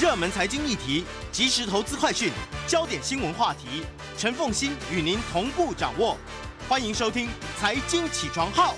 热门财经议题，即时投资快讯，焦点新闻话题，陈凤欣与您同步掌握。欢迎收听《财经起床号》。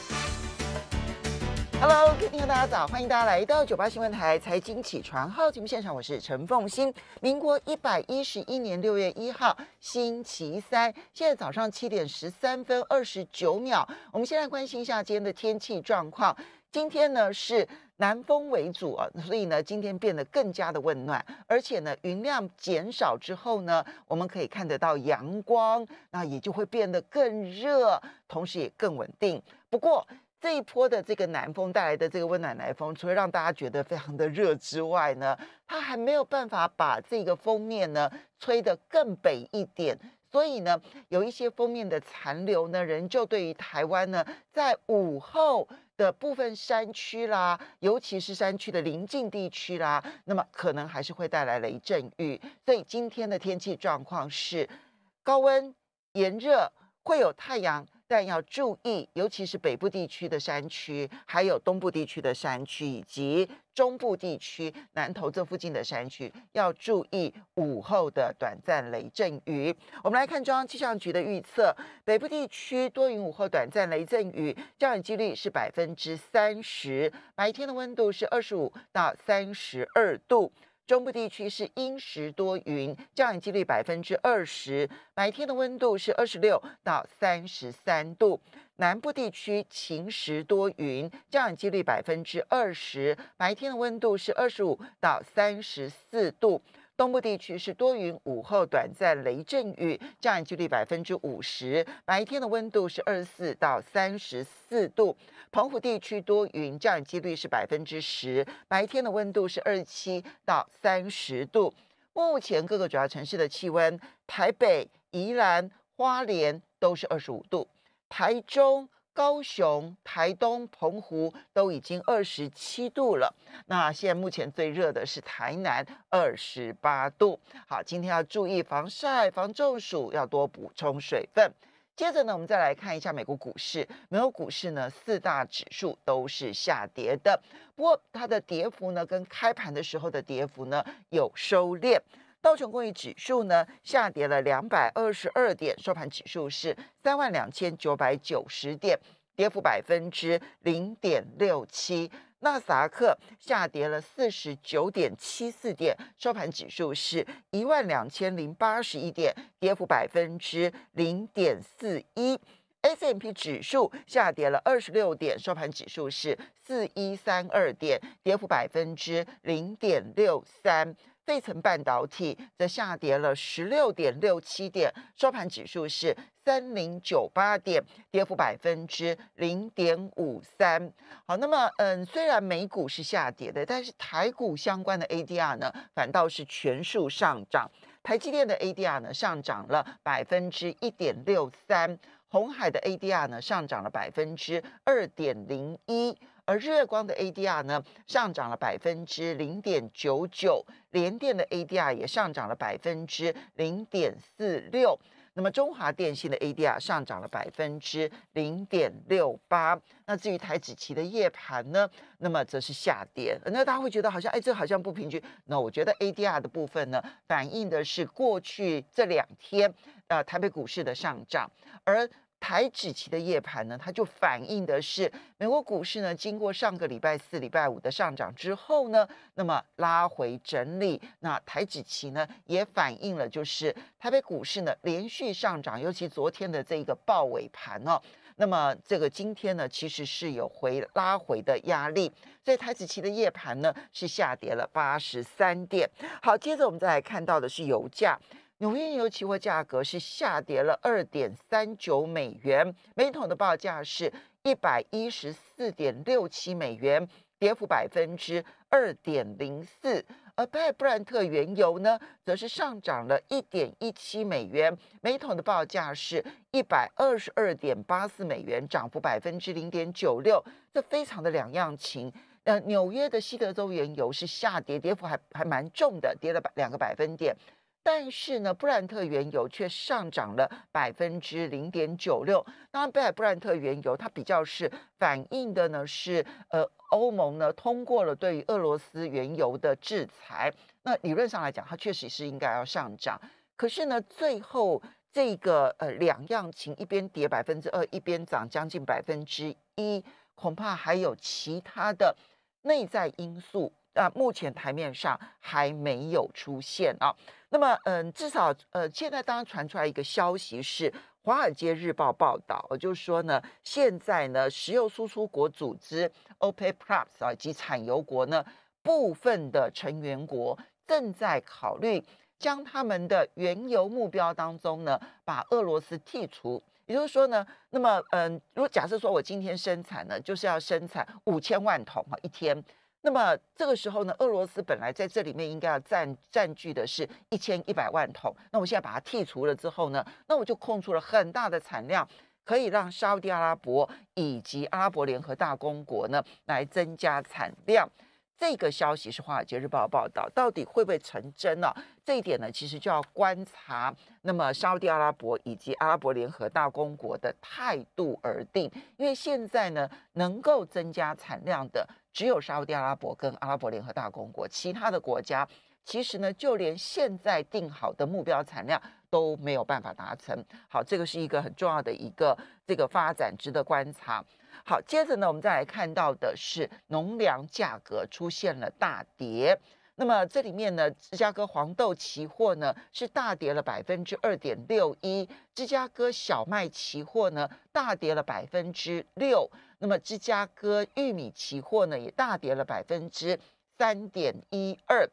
Hello，听众大家早，欢迎大家来到九八新闻台《财经起床号》节目现场，我是陈凤欣。民国一百一十一年六月一号，星期三，现在早上七点十三分二十九秒。我们现在关心一下今天的天气状况。今天呢是南风为主啊，所以呢今天变得更加的温暖，而且呢云量减少之后呢，我们可以看得到阳光，那也就会变得更热，同时也更稳定。不过这一波的这个南风带来的这个温暖南风除了让大家觉得非常的热之外呢，它还没有办法把这个封面呢吹得更北一点，所以呢有一些封面的残留呢，仍旧对于台湾呢在午后。的部分山区啦，尤其是山区的临近地区啦，那么可能还是会带来雷阵雨。所以今天的天气状况是高温、炎热，会有太阳。但要注意，尤其是北部地区的山区，还有东部地区的山区，以及中部地区南投这附近的山区，要注意午后的短暂雷阵雨。我们来看中央气象局的预测：北部地区多云，午后短暂雷阵雨，降雨几率是百分之三十，白天的温度是二十五到三十二度。中部地区是阴时多云，降雨几率百分之二十，白天的温度是二十六到三十三度。南部地区晴时多云，降雨几率百分之二十，白天的温度是二十五到三十四度。东部地区是多云，午后短暂雷阵雨，降雨几率百分之五十。白天的温度是二十四到三十四度。澎湖地区多云，降雨几率是百分之十。白天的温度是二十七到三十度。目前各个主要城市的气温，台北、宜兰、花莲都是二十五度，台中。高雄、台东、澎湖都已经二十七度了，那现在目前最热的是台南二十八度。好，今天要注意防晒、防中暑，要多补充水分。接着呢，我们再来看一下美国股市。美国股市呢，四大指数都是下跌的，不过它的跌幅呢，跟开盘的时候的跌幅呢，有收敛。道琼工业指数呢下跌了两百二十二点，收盘指数是三万两千九百九十点，跌幅百分之零点六七。纳斯达克下跌了四十九点七四点，收盘指数是一万两千零八十一点，跌幅百分之零点四一。S M P 指数下跌了二十六点，收盘指数是四一三二点，跌幅百分之零点六三。费城半导体则下跌了十六点六七点，收盘指数是三零九八点，跌幅百分之零点五三。好，那么，嗯，虽然美股是下跌的，但是台股相关的 ADR 呢，反倒是全数上涨。台积电的 ADR 呢，上涨了百分之一点六三，红海的 ADR 呢，上涨了百分之二点零一。而日月光的 ADR 呢，上涨了百分之零点九九，联电的 ADR 也上涨了百分之零点四六，那么中华电信的 ADR 上涨了百分之零点六八。那至于台积期的夜盘呢，那么则是下跌。那大家会觉得好像，哎，这好像不平均。那我觉得 ADR 的部分呢，反映的是过去这两天呃台北股市的上涨，而台指期的夜盘呢，它就反映的是美国股市呢，经过上个礼拜四、礼拜五的上涨之后呢，那么拉回整理。那台指期呢，也反映了就是台北股市呢连续上涨，尤其昨天的这一个爆尾盘哦，那么这个今天呢，其实是有回拉回的压力，所以台指期的夜盘呢是下跌了八十三点。好，接着我们再来看到的是油价。纽约油期货价格是下跌了二点三九美元每桶的报价是一百一十四点六七美元，跌幅百分之二点零四。而布兰特原油呢，则是上涨了一点一七美元每桶的报价是一百二十二点八四美元，涨幅百分之零点九六。这非常的两样情。那纽约的西德州原油是下跌，跌幅还还蛮重的，跌了两个百分点。但是呢，布兰特原油却上涨了百分之零点九六。当然，北海布兰特原油它比较是反映的呢是，呃，欧盟呢通过了对于俄罗斯原油的制裁。那理论上来讲，它确实是应该要上涨。可是呢，最后这个呃两样情，一边跌百分之二，一边涨将近百分之一，恐怕还有其他的内在因素。啊，目前台面上还没有出现啊。那么，嗯，至少呃，现在当然传出来一个消息是，《华尔街日报》报道，我就是说呢，现在呢，石油输出国组织 OPEC 啊，以及产油国呢，部分的成员国正在考虑将他们的原油目标当中呢，把俄罗斯剔除。也就是说呢，那么，嗯，如果假设说我今天生产呢，就是要生产五千万桶啊，一天。那么这个时候呢，俄罗斯本来在这里面应该要占占据的是一千一百万桶。那我现在把它剔除了之后呢，那我就空出了很大的产量，可以让沙地阿拉伯以及阿拉伯联合大公国呢来增加产量。这个消息是华尔街日报报道，到底会不会成真呢？这一点呢，其实就要观察那么沙地阿拉伯以及阿拉伯联合大公国的态度而定。因为现在呢，能够增加产量的。只有沙特阿拉伯跟阿拉伯联合大公国，其他的国家其实呢，就连现在定好的目标产量都没有办法达成。好，这个是一个很重要的一个这个发展，值得观察。好，接着呢，我们再来看到的是农粮价格出现了大跌。那么这里面呢，芝加哥黄豆期货呢是大跌了百分之二点六一，芝加哥小麦期货呢大跌了百分之六，那么芝加哥玉米期货呢也大跌了百分之三点一二。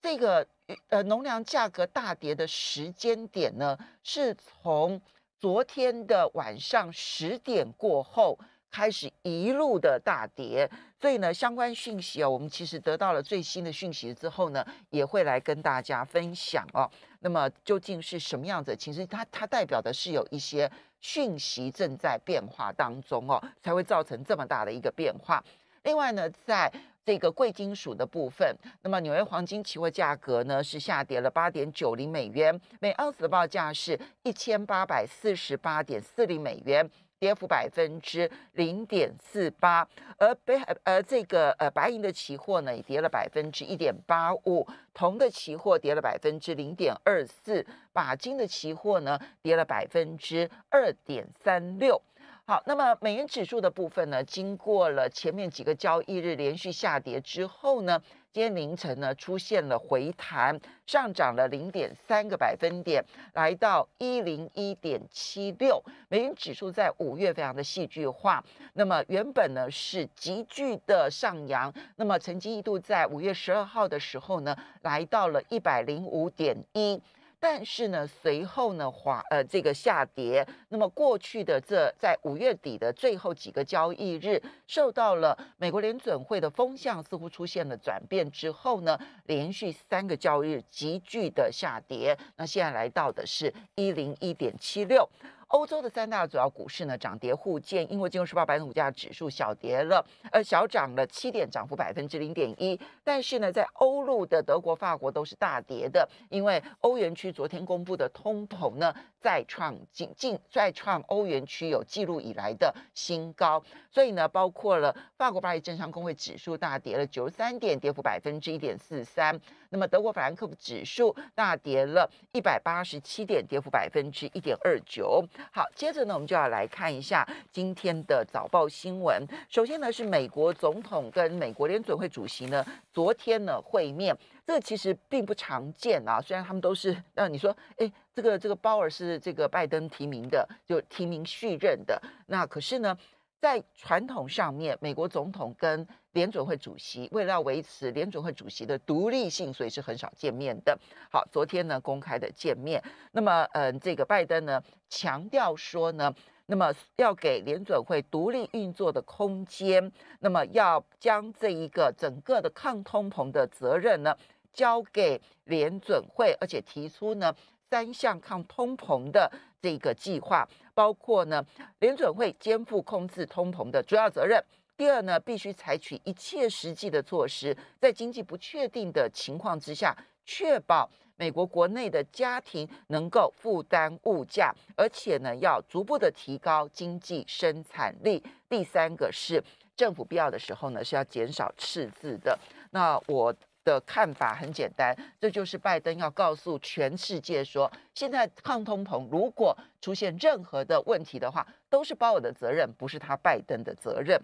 这个呃，农粮价格大跌的时间点呢，是从昨天的晚上十点过后。开始一路的大跌，所以呢，相关讯息啊，我们其实得到了最新的讯息之后呢，也会来跟大家分享哦。那么究竟是什么样子？其实它它代表的是有一些讯息正在变化当中哦，才会造成这么大的一个变化。另外呢，在这个贵金属的部分，那么纽约黄金期货价格呢是下跌了八点九零美元，每盎司的报价是一千八百四十八点四零美元。跌幅百分之零点四八，而北海呃这个呃白银的期货呢也跌了百分之一点八五，铜的期货跌了百分之零点二四，钯金的期货呢跌了百分之二点三六。好，那么美元指数的部分呢，经过了前面几个交易日连续下跌之后呢，今天凌晨呢出现了回弹，上涨了零点三个百分点，来到一零一点七六。美元指数在五月非常的戏剧化，那么原本呢是急剧的上扬，那么曾经一度在五月十二号的时候呢，来到了一百零五点一。但是呢，随后呢，滑呃这个下跌。那么过去的这在五月底的最后几个交易日，受到了美国联准会的风向似乎出现了转变之后呢，连续三个交易日急剧的下跌。那现在来到的是一零一点七六。欧洲的三大主要股市呢，涨跌互见。英国金融时报白铜股价指数小跌了，呃，小涨了七点，涨幅百分之零点一。但是呢，在欧陆的德国、法国都是大跌的，因为欧元区昨天公布的通膨呢，再创近近再创欧元区有记录以来的新高。所以呢，包括了法国巴黎政商工会指数大跌了九十三点，跌幅百分之一点四三。那么德国法兰克福指数大跌了一百八十七点，跌幅百分之一点二九。好，接着呢，我们就要来看一下今天的早报新闻。首先呢，是美国总统跟美国联准会主席呢，昨天呢会面。这其实并不常见啊，虽然他们都是，那你说，哎，这个这个鲍尔是这个拜登提名的，就提名续任的，那可是呢？在传统上面，美国总统跟联准会主席，为了维持联准会主席的独立性，所以是很少见面的。好，昨天呢公开的见面，那么，嗯，这个拜登呢强调说呢，那么要给联准会独立运作的空间，那么要将这一个整个的抗通膨的责任呢交给联准会，而且提出呢。三项抗通膨的这个计划，包括呢，联准会肩负控制通膨的主要责任。第二呢，必须采取一切实际的措施，在经济不确定的情况之下，确保美国国内的家庭能够负担物价，而且呢，要逐步的提高经济生产力。第三个是政府必要的时候呢，是要减少赤字的。那我。的看法很简单，这就是拜登要告诉全世界说：现在抗通膨，如果出现任何的问题的话，都是鲍尔的责任，不是他拜登的责任。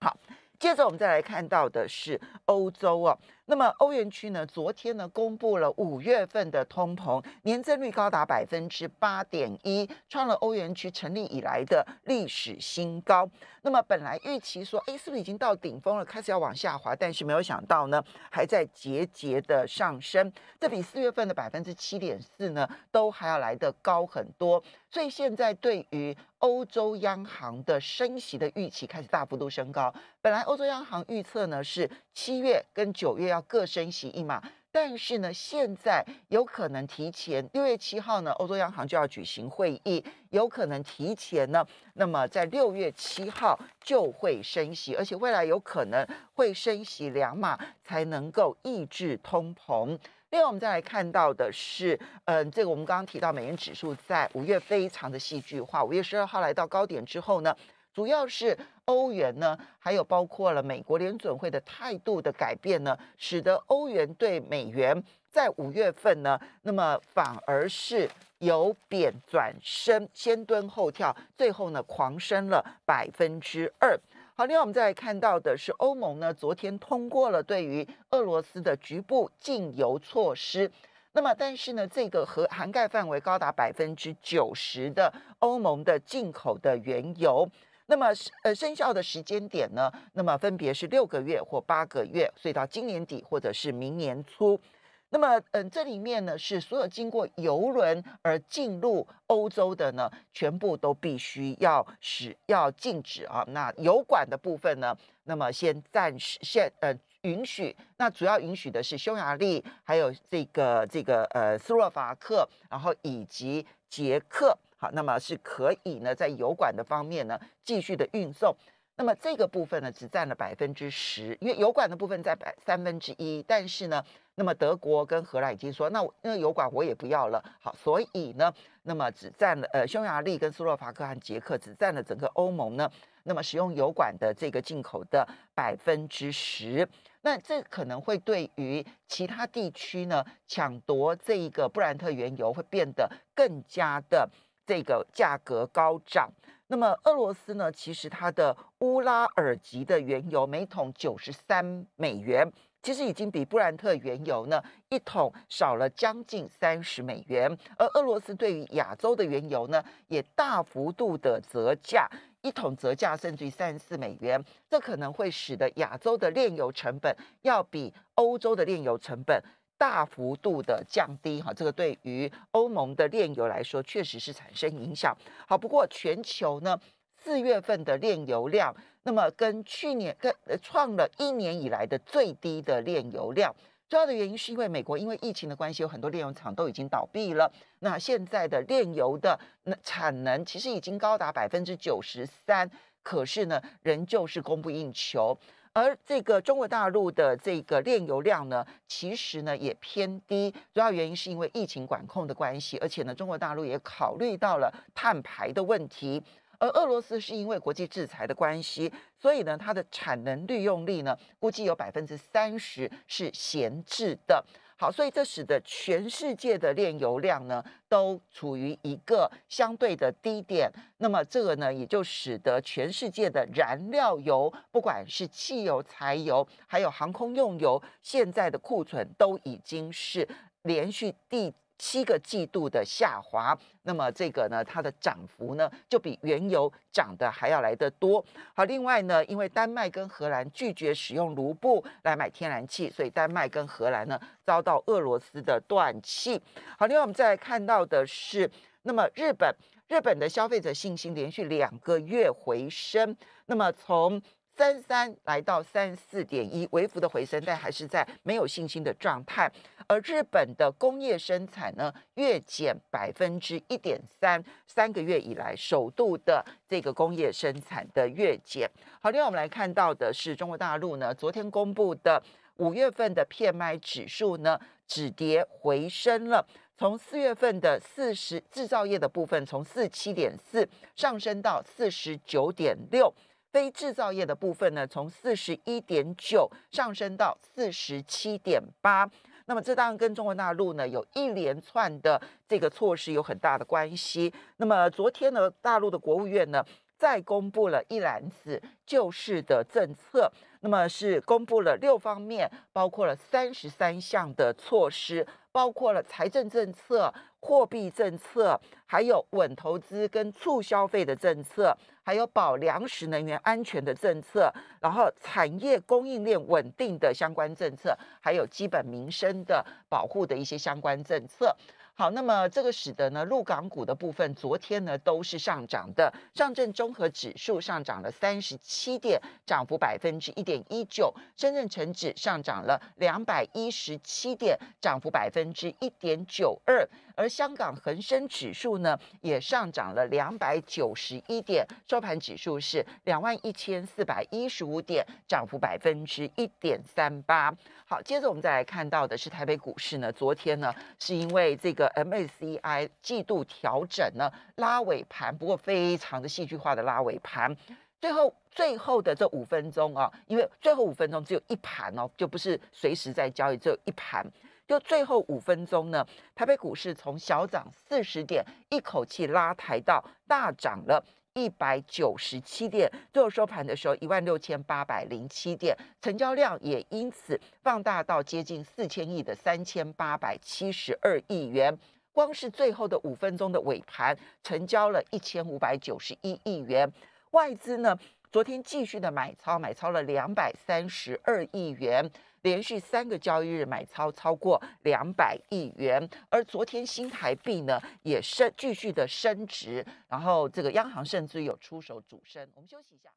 好，接着我们再来看到的是欧洲啊。那么欧元区呢？昨天呢，公布了五月份的通膨年增率高达百分之八点一，创了欧元区成立以来的历史新高。那么本来预期说，哎，是不是已经到顶峰了，开始要往下滑？但是没有想到呢，还在节节的上升。这比四月份的百分之七点四呢，都还要来得高很多。所以现在对于欧洲央行的升息的预期开始大幅度升高。本来欧洲央行预测呢，是七月跟九月要各升息一码，但是呢，现在有可能提前六月七号呢，欧洲央行就要举行会议，有可能提前呢，那么在六月七号就会升息，而且未来有可能会升息两码才能够抑制通膨。另外，我们再来看到的是，嗯，这个我们刚刚提到美元指数在五月非常的戏剧化，五月十二号来到高点之后呢。主要是欧元呢，还有包括了美国联准会的态度的改变呢，使得欧元对美元在五月份呢，那么反而是由贬转升，先蹲后跳，最后呢狂升了百分之二。好，另外我们再来看到的是欧盟呢，昨天通过了对于俄罗斯的局部禁油措施，那么但是呢，这个和涵盖范围高达百分之九十的欧盟的进口的原油。那么，呃，生效的时间点呢？那么分别是六个月或八个月，所以到今年底或者是明年初。那么，嗯，这里面呢是所有经过游轮而进入欧洲的呢，全部都必须要使要禁止啊。那油管的部分呢，那么先暂时先呃允许。那主要允许的是匈牙利，还有这个这个呃斯洛伐克，然后以及捷克。好，那么是可以呢，在油管的方面呢，继续的运送。那么这个部分呢，只占了百分之十，因为油管的部分在百三分之一。但是呢，那么德国跟荷兰已经说，那那油管我也不要了。好，所以呢，那么只占了呃，匈牙利跟斯洛伐克和捷克只占了整个欧盟呢，那么使用油管的这个进口的百分之十。那这可能会对于其他地区呢，抢夺这一个布兰特原油会变得更加的。这个价格高涨，那么俄罗斯呢？其实它的乌拉尔级的原油每桶九十三美元，其实已经比布兰特原油呢一桶少了将近三十美元。而俄罗斯对于亚洲的原油呢，也大幅度的折价，一桶折价甚至于三十四美元。这可能会使得亚洲的炼油成本要比欧洲的炼油成本。大幅度的降低，哈，这个对于欧盟的炼油来说，确实是产生影响。好，不过全球呢，四月份的炼油量，那么跟去年跟创了一年以来的最低的炼油量。主要的原因是因为美国因为疫情的关系，有很多炼油厂都已经倒闭了。那现在的炼油的那产能其实已经高达百分之九十三，可是呢，仍旧是供不应求。而这个中国大陆的这个炼油量呢，其实呢也偏低，主要原因是因为疫情管控的关系，而且呢中国大陆也考虑到了碳排的问题。而俄罗斯是因为国际制裁的关系，所以呢它的产能利用率呢估计有百分之三十是闲置的。好，所以这使得全世界的炼油量呢，都处于一个相对的低点。那么这个呢，也就使得全世界的燃料油，不管是汽油、柴油，还有航空用油，现在的库存都已经是连续第。七个季度的下滑，那么这个呢，它的涨幅呢，就比原油涨得还要来得多。好，另外呢，因为丹麦跟荷兰拒绝使用卢布来买天然气，所以丹麦跟荷兰呢，遭到俄罗斯的断气。好，另外我们再来看到的是，那么日本，日本的消费者信心连续两个月回升，那么从三三来到三四点一，微幅的回升，但还是在没有信心的状态。而日本的工业生产呢，月减百分之一点三，三个月以来首度的这个工业生产的月减。好，另外我们来看到的是中国大陆呢，昨天公布的五月份的 PMI 指数呢，止跌回升了，从四月份的四十制造业的部分从四七点四上升到四十九点六，非制造业的部分呢，从四十一点九上升到四十七点八。那么这当然跟中国大陆呢有一连串的这个措施有很大的关系。那么昨天呢，大陆的国务院呢再公布了一揽子救市的政策，那么是公布了六方面，包括了三十三项的措施，包括了财政政策、货币政策，还有稳投资跟促消费的政策。还有保粮食能源安全的政策，然后产业供应链稳定的相关政策，还有基本民生的保护的一些相关政策。好，那么这个使得呢，陆港股的部分昨天呢都是上涨的，上证综合指数上涨了三十七点，涨幅百分之一点一九，深圳成指上涨了两百一十七点，涨幅百分之一点九二，而香港恒生指数呢也上涨了两百九十一点，收盘指数是两万一千四百一十五点，涨幅百分之一点三八。好，接着我们再来看到的是台北股市呢，昨天呢是因为这个。MACI 季度调整呢，拉尾盘，不过非常的戏剧化的拉尾盘，最后最后的这五分钟啊，因为最后五分钟只有一盘哦，就不是随时在交易，只有一盘，就最后五分钟呢，台北股市从小涨四十点，一口气拉抬到大涨了。一百九十七点，最后收盘的时候一万六千八百零七点，成交量也因此放大到接近四千亿的三千八百七十二亿元，光是最后的五分钟的尾盘成交了一千五百九十一亿元，外资呢？昨天继续的买超，买超了两百三十二亿元，连续三个交易日买超超过两百亿元，而昨天新台币呢也升，继续的升值，然后这个央行甚至有出手主升，我们休息一下。